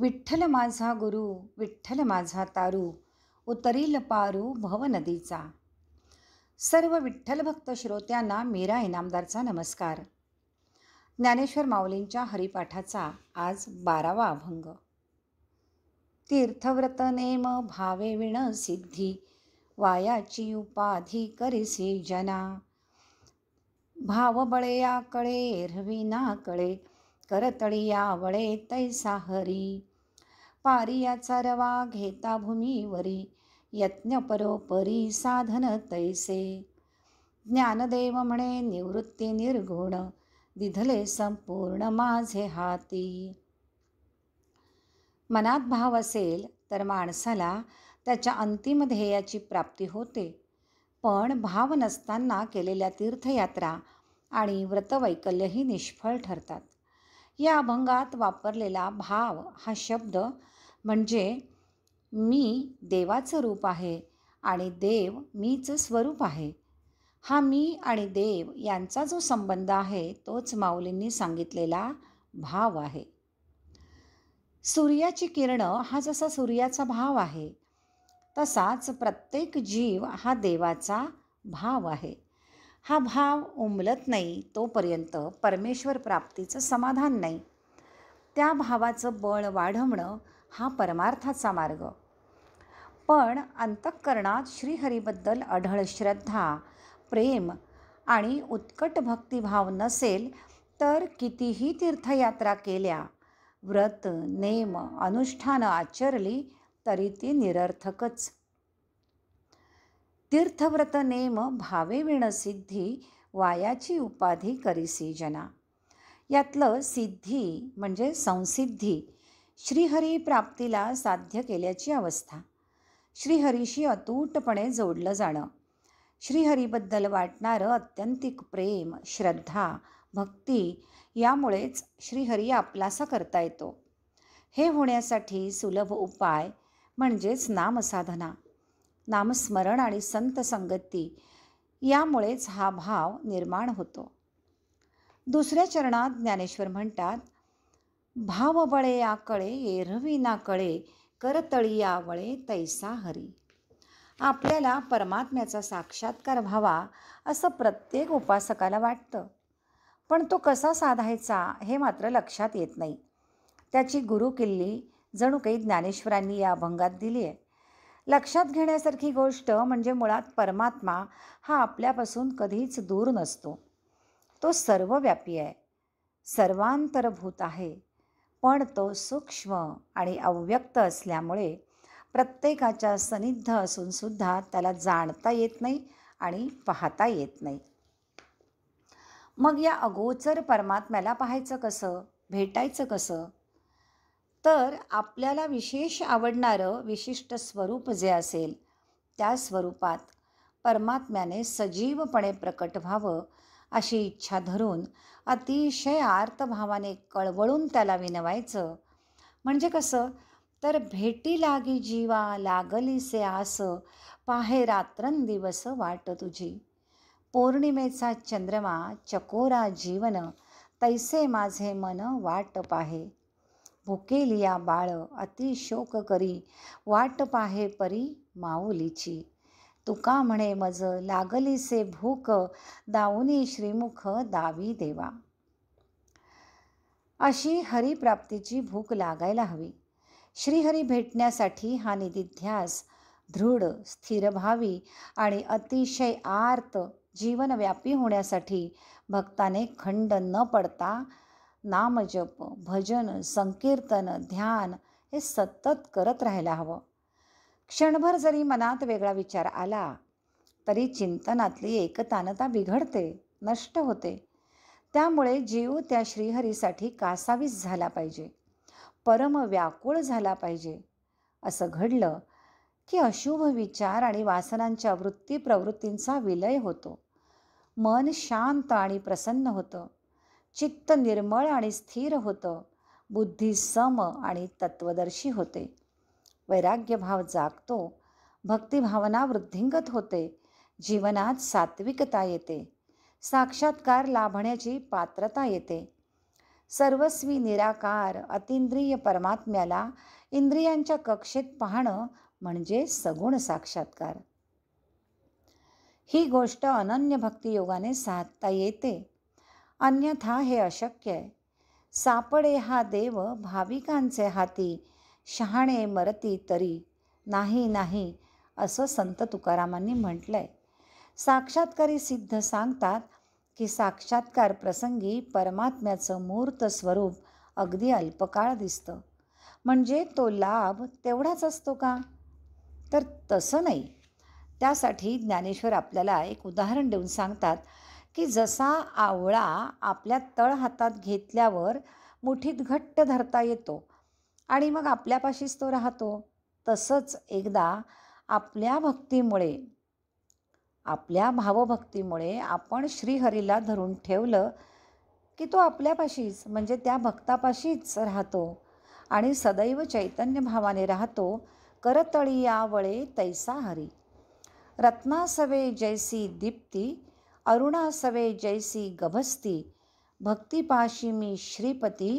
विठ्ठल माझा गुरु विठ्ठल माझा तारू उतरील पारू नदीचा। सर्व भक्त श्रोत्यांना मीरा इनामदारचा नमस्कार ज्ञानेश्वर माऊलींच्या हरिपाठाचा आज बारावा अभंग तीर्थव्रत नेम भावे विण सिद्धी वायाची उपाधी करिसी जना भावबळे या कळे कळे करतळिया वळे तैसा हरी पारियाचा रवा घेता भूमीवरी यत्न परोपरी साधन तैसे ज्ञानदेव म्हणे निवृत्ती निर्गुण दिधले संपूर्ण माझे हाती मनात भाव असेल तर माणसाला त्याच्या अंतिम ध्येयाची प्राप्ती होते पण भाव नसताना केलेल्या तीर्थयात्रा आणि व्रतवैकल्यही निष्फळ ठरतात या अभंगात वापरलेला भाव हा शब्द म्हणजे मी देवाचं रूप आहे आणि देव मीचं स्वरूप आहे हा मी आणि देव यांचा जो संबंध आहे तोच माऊलींनी सांगितलेला भाव आहे सूर्याची किरणं हा जसा सूर्याचा भाव आहे तसाच प्रत्येक जीव हा देवाचा भाव आहे हा भाव उमलत नाही तोपर्यंत परमेश्वर प्राप्तीचं समाधान नाही त्या भावाचं बळ वाढवणं हा परमार्थाचा मार्ग पण अंतःकरणात श्रीहरीबद्दल अढळ श्रद्धा प्रेम आणि उत्कट भक्तिभाव नसेल तर कितीही तीर्थयात्रा केल्या व्रत नेम अनुष्ठानं आचरली तरी ती निरर्थकच तीर्थव्रत नेम भावे विणसिद्धी वायाची उपाधी करिसी जना यातलं सिद्धी म्हणजे संसिद्धी श्रीहरी प्राप्तीला साध्य केल्याची अवस्था श्रीहरीशी अतूटपणे जोडलं जाणं श्रीहरीबद्दल वाटणारं अत्यंतिक प्रेम श्रद्धा भक्ती यामुळेच श्रीहरी आपलासा करता येतो हे होण्यासाठी सुलभ उपाय म्हणजेच नामसाधना नामस्मरण आणि संत संगती यामुळेच हा भाव निर्माण होतो दुसऱ्या चरणात ज्ञानेश्वर म्हणतात भावबळे आकळे एरवी ना कळे करतळी वळे तैसा हरी आपल्याला परमात्म्याचा साक्षात्कार व्हावा असं प्रत्येक उपासकाला वाटतं पण तो कसा साधायचा हे मात्र लक्षात येत नाही त्याची गुरुकिल्ली जणू काही ज्ञानेश्वरांनी या अभंगात दिली आहे लक्षात घेण्यासारखी गोष्ट म्हणजे मुळात परमात्मा हा आपल्यापासून कधीच दूर नसतो तो सर्वव्यापी आहे सर्वांतरभूत आहे पण तो सूक्ष्म आणि अव्यक्त असल्यामुळे प्रत्येकाच्या सनिद्ध असूनसुद्धा त्याला जाणता येत नाही आणि पाहता येत नाही मग या अगोचर परमात्म्याला पाहायचं कसं भेटायचं कसं तर आपल्याला विशेष आवडणारं विशिष्ट स्वरूप जे असेल त्या स्वरूपात परमात्म्याने सजीवपणे प्रकट व्हावं अशी इच्छा धरून अतिशय आर्तभावाने कळवळून त्याला विनवायचं म्हणजे कसं तर भेटी लागी जीवा लागलीसे आस पाहे रात्रंदिवस वाट तुझी पौर्णिमेचा चंद्रमा चकोरा जीवन तैसे माझे मन वाट पाहे भुकेलिया बाळ अति शोक करी वाट पाहे परी माऊलीची तुका म्हणे मज लागलीसे भूक दाऊनी श्रीमुख दावी देवा अशी हरिप्राप्तीची भूक लागायला हवी श्रीहरी भेटण्यासाठी हा निधिध्यास दृढ स्थिरभावी आणि अतिशय आर्त जीवनव्यापी होण्यासाठी भक्ताने खंड न पडता नामजप भजन संकीर्तन ध्यान हे सतत करत राहायला हवं क्षणभर जरी मनात वेगळा विचार आला तरी चिंतनातली एकतानता बिघडते नष्ट होते त्यामुळे जीव त्या श्रीहरीसाठी कासावीस झाला पाहिजे परम व्याकुळ झाला पाहिजे असं घडलं की अशुभ विचार आणि वासनांच्या वृत्ती प्रवृत्तींचा विलय होतो मन शांत आणि प्रसन्न होतं चित्त निर्मळ आणि स्थिर होतं बुद्धी सम आणि तत्वदर्शी होते वैराग्यभाव जागतो भक्तिभावना वृद्धिंगत होते जीवनात सात्विकता येते साक्षात्कार लाभण्याची पात्रता येते सर्वस्वी निराकार अतिंद्रिय परमात्म्याला इंद्रियांच्या कक्षेत पाहणं म्हणजे सगुण साक्षात्कार ही गोष्ट अनन्य भक्तियोगाने साधता येते अन्यथा हे अशक्य आहे सापडे हा देव भाविकांचे हाती शहाणे मरती तरी नाही नाही असं संत तुकारामांनी म्हटलं आहे साक्षात्कारी सिद्ध सांगतात की साक्षात्कार प्रसंगी परमात्म्याचं मूर्त स्वरूप अगदी अल्पकाळ दिसतं म्हणजे तो लाभ तेवढाच असतो का तर तसं नाही त्यासाठी ज्ञानेश्वर आपल्याला एक उदाहरण देऊन सांगतात की जसा आवळा आपल्या तळ हातात घेतल्यावर मुठीत घट्ट धरता येतो आणि मग आपल्यापाशीच तो राहतो तसंच एकदा आपल्या भक्तीमुळे आपल्या भावभक्तीमुळे आपण श्रीहरीला धरून ठेवलं की तो आपल्यापाशीच म्हणजे त्या भक्तापाशीच राहतो आणि सदैव चैतन्य भावाने राहतो करतळी वळे तैसा हरी रत्नासवे जैसी दीप्ती अरुणा सवे जैसी गभस्ती भक्तिपाशी मी श्रीपती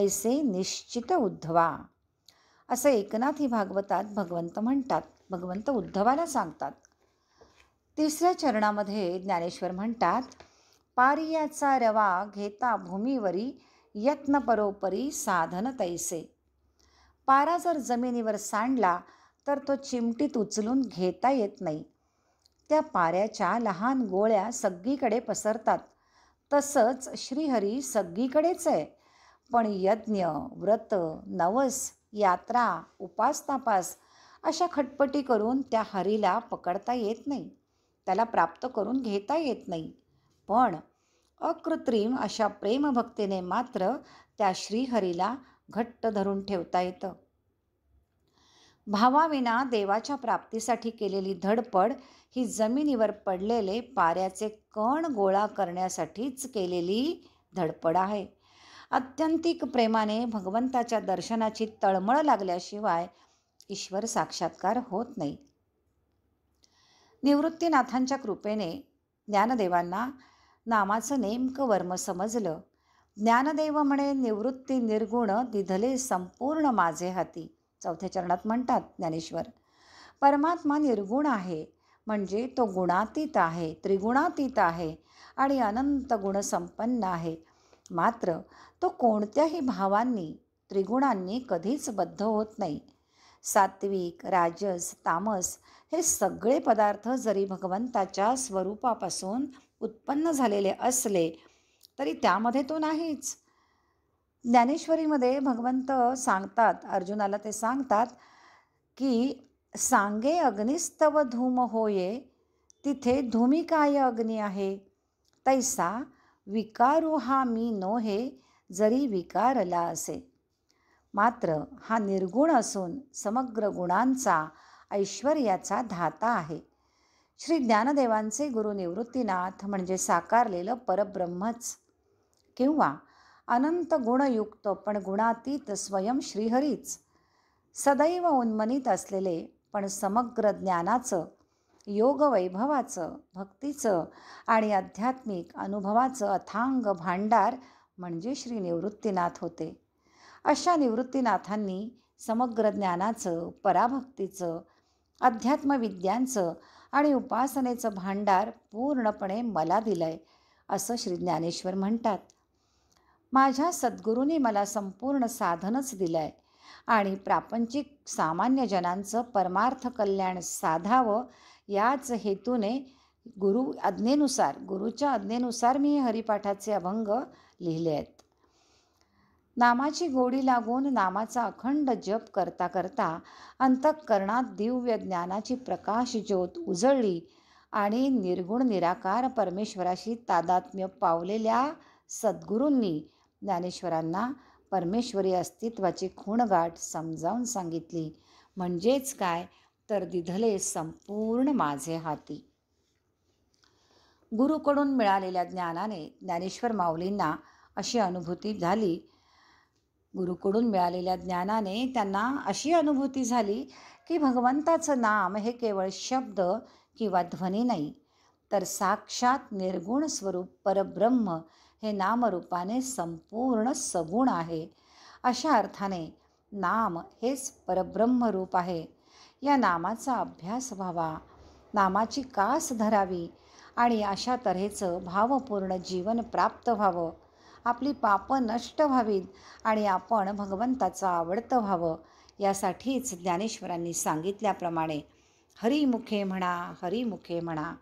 ऐसे निश्चित उद्धवा असं एकनाथी भागवतात भगवंत म्हणतात भगवंत उद्धवाला सांगतात तिसऱ्या चरणामध्ये ज्ञानेश्वर म्हणतात पारियाचा रवा घेता भूमीवरी यत्नपरोपरी साधन तैसे पारा जर जमिनीवर सांडला तर तो चिमटीत उचलून घेता येत नाही त्या पाऱ्याच्या लहान गोळ्या सगळीकडे पसरतात तसंच श्रीहरी सगळीकडेच आहे पण यज्ञ व्रत नवस यात्रा उपासतापास अशा खटपटी करून त्या हरीला पकडता येत नाही त्याला प्राप्त करून घेता येत नाही पण अकृत्रिम अशा प्रेमभक्तीने मात्र त्या श्रीहरीला घट्ट धरून ठेवता येतं भावाविना देवाच्या प्राप्तीसाठी केलेली धडपड ही जमिनीवर पडलेले पाऱ्याचे कण गोळा करण्यासाठीच केलेली धडपड आहे अत्यंतिक प्रेमाने भगवंताच्या दर्शनाची तळमळ लागल्याशिवाय ईश्वर साक्षात्कार होत नाही निवृत्तीनाथांच्या कृपेने ज्ञानदेवांना नामाचं नेमकं वर्म समजलं ज्ञानदेव म्हणे निवृत्ती निर्गुण दिधले संपूर्ण माझे हाती चौथ्या चरणात म्हणतात ज्ञानेश्वर परमात्मा निर्गुण आहे म्हणजे तो गुणातीत आहे त्रिगुणातीत आहे आणि अनंत गुणसंपन्न आहे मात्र तो कोणत्याही भावांनी त्रिगुणांनी कधीच बद्ध होत नाही सात्विक राजस तामस हे सगळे पदार्थ जरी भगवंताच्या स्वरूपापासून उत्पन्न झालेले असले तरी त्यामध्ये तो नाहीच ज्ञानेश्वरीमध्ये भगवंत सांगतात अर्जुनाला ते सांगतात की सांगे अग्निस्तव धूम होये तिथे धूमिकाय अग्नी आहे तैसा विकारू हा मी नोहे जरी विकारला असे मात्र हा निर्गुण असून समग्र गुणांचा ऐश्वर्याचा धाता आहे श्री ज्ञानदेवांचे गुरुनिवृत्तीनाथ म्हणजे साकारलेलं परब्रह्मच किंवा अनंत गुणयुक्त पण गुणातीत स्वयं श्रीहरीच सदैव उन्मनित असलेले पण समग्र ज्ञानाचं योगवैभवाचं भक्तीचं आणि आध्यात्मिक अनुभवाचं अथांग भांडार म्हणजे श्री निवृत्तीनाथ होते अशा निवृत्तीनाथांनी समग्र ज्ञानाचं पराभक्तीचं अध्यात्मविद्यांचं आणि उपासनेचं भांडार पूर्णपणे मला दिलं आहे असं श्री ज्ञानेश्वर म्हणतात माझ्या सद्गुरूंनी मला संपूर्ण साधनच दिलं आहे आणि प्रापंचिक सामान्य जनांचं परमार्थ कल्याण साधावं याच हेतूने गुरु आज्ञेनुसार गुरुच्या आज्ञेनुसार मी हरिपाठाचे अभंग लिहिले आहेत नामाची गोडी लागून नामाचा अखंड जप करता करता अंतःकरणात दिव्य ज्ञानाची प्रकाश ज्योत उजळली आणि निर्गुण निराकार परमेश्वराशी तादात्म्य पावलेल्या सद्गुरूंनी ज्ञानेश्वरांना परमेश्वरी अस्तित्वाची खूणगाठ समजावून सांगितली म्हणजेच काय तर दिधले संपूर्ण माझे हाती गुरुकडून मिळालेल्या ज्ञानाने ज्ञानेश्वर माऊलींना अशी अनुभूती झाली गुरुकडून मिळालेल्या ज्ञानाने त्यांना अशी अनुभूती झाली की भगवंताचं नाम हे केवळ शब्द किंवा ध्वनी नाही तर साक्षात निर्गुण स्वरूप परब्रह्म हे नामरूपाने संपूर्ण सगुण आहे अशा अर्थाने नाम हेच परब्रह्मरूप आहे या नामाचा अभ्यास व्हावा नामाची कास धरावी आणि अशा तऱ्हेचं भावपूर्ण जीवन प्राप्त व्हावं आपली पापं नष्ट व्हावीत आणि आपण भगवंताचं आवडतं व्हावं यासाठीच ज्ञानेश्वरांनी सांगितल्याप्रमाणे हरिमुखे म्हणा हरिमुखे म्हणा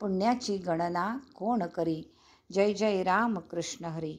पुण्याची गणना कोण करी जय जय राम कृष्ण हरी